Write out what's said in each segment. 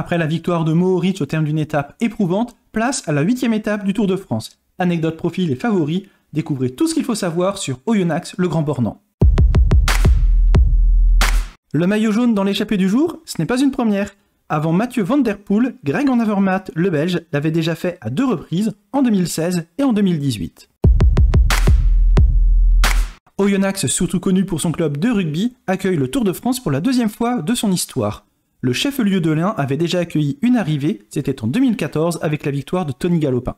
Après la victoire de Mohoric au terme d'une étape éprouvante, place à la huitième étape du Tour de France. Anecdote, profil et favoris, découvrez tout ce qu'il faut savoir sur Oyonnax le Grand Bornand. Le maillot jaune dans l'échappée du jour, ce n'est pas une première. Avant Mathieu Van Der Poel, Greg Van Avermaet, le Belge, l'avait déjà fait à deux reprises, en 2016 et en 2018. Oyonnax, surtout connu pour son club de rugby, accueille le Tour de France pour la deuxième fois de son histoire. Le chef-lieu de l'Ain avait déjà accueilli une arrivée, c'était en 2014 avec la victoire de Tony Galopin.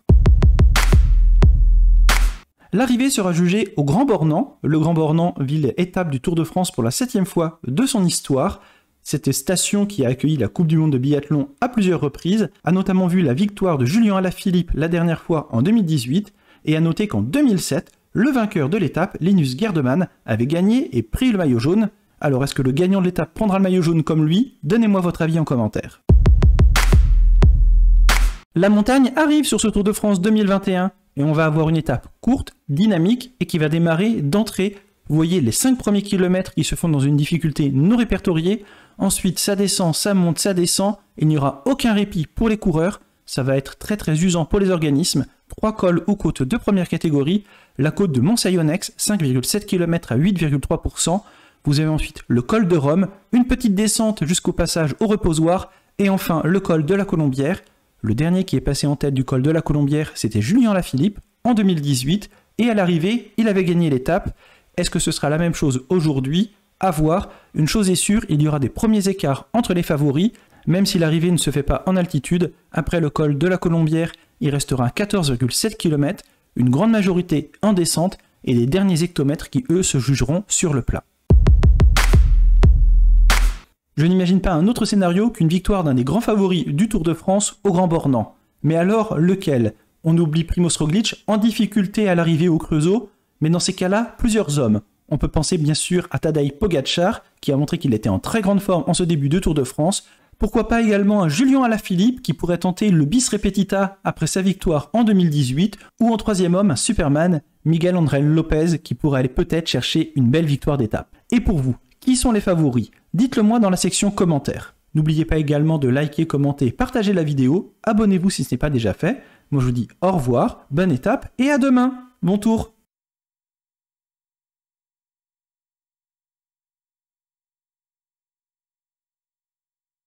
L'arrivée sera jugée au Grand Bornand, le Grand Bornand, ville étape du Tour de France pour la septième fois de son histoire. Cette station qui a accueilli la Coupe du Monde de biathlon à plusieurs reprises a notamment vu la victoire de Julien Alaphilippe la dernière fois en 2018 et a noté qu'en 2007, le vainqueur de l'étape, Linus Gerdemann, avait gagné et pris le maillot jaune, alors est-ce que le gagnant de l'étape prendra le maillot jaune comme lui Donnez-moi votre avis en commentaire. La montagne arrive sur ce Tour de France 2021 et on va avoir une étape courte, dynamique et qui va démarrer d'entrée. Vous voyez les 5 premiers kilomètres qui se font dans une difficulté non répertoriée. Ensuite, ça descend, ça monte, ça descend. Il n'y aura aucun répit pour les coureurs. Ça va être très très usant pour les organismes. Trois cols ou côtes de première catégorie. La côte de Montsaillonex, 5,7 km à 8,3%. Vous avez ensuite le col de Rome, une petite descente jusqu'au passage au reposoir, et enfin le col de la Colombière. Le dernier qui est passé en tête du col de la Colombière, c'était Julien Lafilippe en 2018, et à l'arrivée, il avait gagné l'étape. Est-ce que ce sera la même chose aujourd'hui À voir. Une chose est sûre, il y aura des premiers écarts entre les favoris, même si l'arrivée ne se fait pas en altitude. Après le col de la Colombière, il restera 14,7 km, une grande majorité en descente, et les derniers hectomètres qui, eux, se jugeront sur le plat. Je n'imagine pas un autre scénario qu'une victoire d'un des grands favoris du Tour de France au Grand Bornand. Mais alors, lequel On oublie Primoz Roglic en difficulté à l'arrivée au Creusot, mais dans ces cas-là, plusieurs hommes. On peut penser bien sûr à Tadej Pogacar, qui a montré qu'il était en très grande forme en ce début de Tour de France. Pourquoi pas également à Julien Alaphilippe qui pourrait tenter le bis repetita après sa victoire en 2018, ou en troisième homme, un Superman, Miguel André Lopez, qui pourrait aller peut-être chercher une belle victoire d'étape. Et pour vous, qui sont les favoris Dites-le moi dans la section commentaires. N'oubliez pas également de liker, commenter, partager la vidéo, abonnez-vous si ce n'est pas déjà fait. Moi je vous dis au revoir, bonne étape et à demain. Bon tour